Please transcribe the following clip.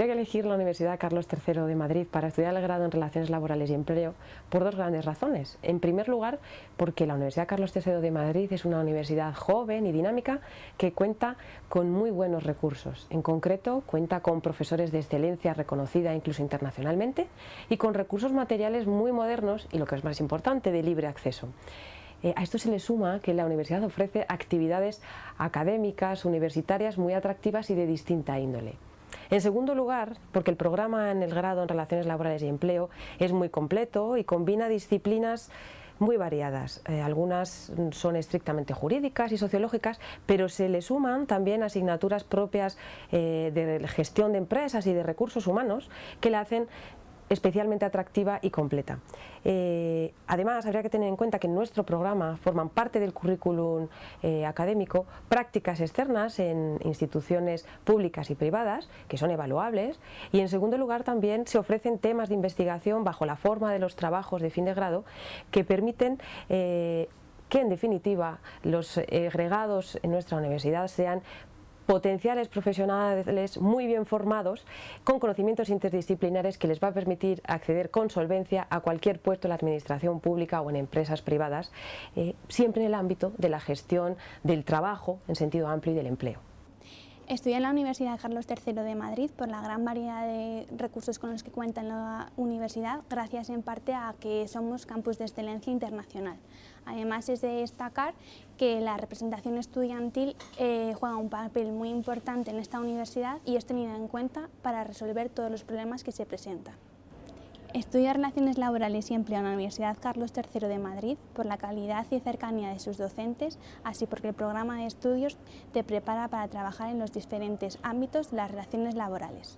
Tuve que elegir la Universidad Carlos III de Madrid para estudiar el grado en Relaciones Laborales y Empleo por dos grandes razones. En primer lugar, porque la Universidad Carlos III de Madrid es una universidad joven y dinámica que cuenta con muy buenos recursos. En concreto, cuenta con profesores de excelencia reconocida incluso internacionalmente y con recursos materiales muy modernos y, lo que es más importante, de libre acceso. Eh, a esto se le suma que la universidad ofrece actividades académicas, universitarias muy atractivas y de distinta índole. En segundo lugar, porque el programa en el grado en Relaciones Laborales y Empleo es muy completo y combina disciplinas muy variadas. Eh, algunas son estrictamente jurídicas y sociológicas, pero se le suman también asignaturas propias eh, de gestión de empresas y de recursos humanos que la hacen especialmente atractiva y completa. Eh, además, habría que tener en cuenta que en nuestro programa forman parte del currículum eh, académico prácticas externas en instituciones públicas y privadas, que son evaluables, y en segundo lugar también se ofrecen temas de investigación bajo la forma de los trabajos de fin de grado que permiten eh, que en definitiva los egregados en nuestra universidad sean potenciales profesionales muy bien formados con conocimientos interdisciplinares que les va a permitir acceder con solvencia a cualquier puesto en la administración pública o en empresas privadas, eh, siempre en el ámbito de la gestión del trabajo en sentido amplio y del empleo. Estudié en la Universidad Carlos III de Madrid por la gran variedad de recursos con los que cuenta la universidad, gracias en parte a que somos campus de excelencia internacional. Además es de destacar que la representación estudiantil eh, juega un papel muy importante en esta universidad y es tenida en cuenta para resolver todos los problemas que se presentan. Estudia Relaciones Laborales y Empleo en la Universidad Carlos III de Madrid por la calidad y cercanía de sus docentes, así porque el programa de estudios te prepara para trabajar en los diferentes ámbitos de las relaciones laborales.